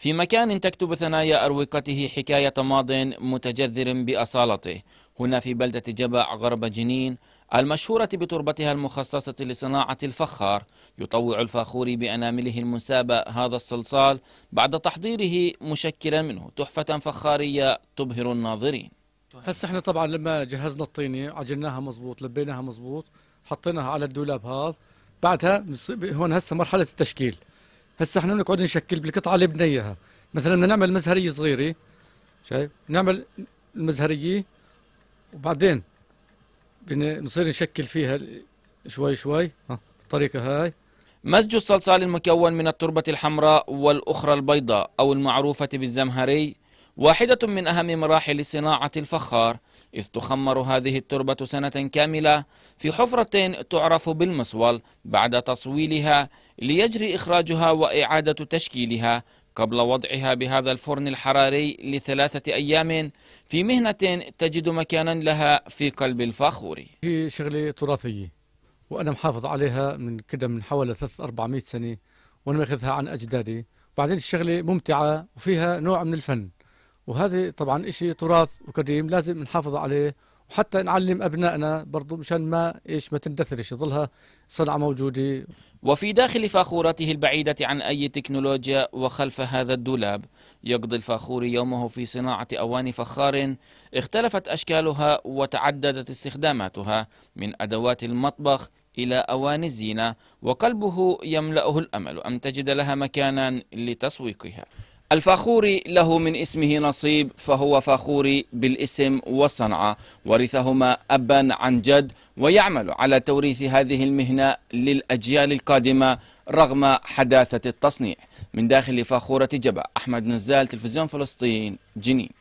في مكان تكتب ثنايا أروقته حكاية ماض متجذر بأصالته هنا في بلدة جبع غرب جنين المشهورة بتربتها المخصصة لصناعة الفخار يطوع الفاخور بأنامله المنسابة هذا الصلصال بعد تحضيره مشكلا منه تحفة فخارية تبهر الناظرين هسه احنا طبعا لما جهزنا الطينة عجلناها مزبوط لبيناها مزبوط حطيناها على الدولاب هذا بعدها هون هسه مرحلة التشكيل هسه احنا بنقعد نشكل بالقطعه اللي بدنا اياها مثلا بدنا نعمل مزهريه صغيره شايف نعمل المزهريه وبعدين بنصير نشكل فيها شوي شوي ها بالطريقه هاي مزج الصلصال المكون من التربة الحمراء والأخرى البيضاء أو المعروفة بالزمهري واحدة من أهم مراحل صناعة الفخار إذ تخمر هذه التربة سنة كاملة في حفرة تعرف بالمصول بعد تصويلها ليجري إخراجها وإعادة تشكيلها قبل وضعها بهذا الفرن الحراري لثلاثة أيام في مهنة تجد مكانا لها في قلب الفخور هي شغلة تراثية وأنا محافظ عليها من كده من حوالي 300-400 سنة وأنا ماخذها عن أجدادي وبعدين الشغلة ممتعة وفيها نوع من الفن وهذا طبعا إشي تراث وقديم لازم نحافظ عليه وحتى نعلم أبنائنا برضه مشان ما إيش ما تندثرش يظلها صنعة موجودة وفي داخل فاخورته البعيدة عن أي تكنولوجيا وخلف هذا الدولاب يقضي الفاخور يومه في صناعة أواني فخار اختلفت أشكالها وتعددت استخداماتها من أدوات المطبخ إلى أواني الزينة وقلبه يملأه الأمل أن تجد لها مكانا لتسويقها الفاخوري له من اسمه نصيب فهو فاخوري بالاسم والصنعة ورثهما أبا عن جد ويعمل على توريث هذه المهنة للأجيال القادمة رغم حداثة التصنيع من داخل فاخورة جبا أحمد نزال تلفزيون فلسطين جنين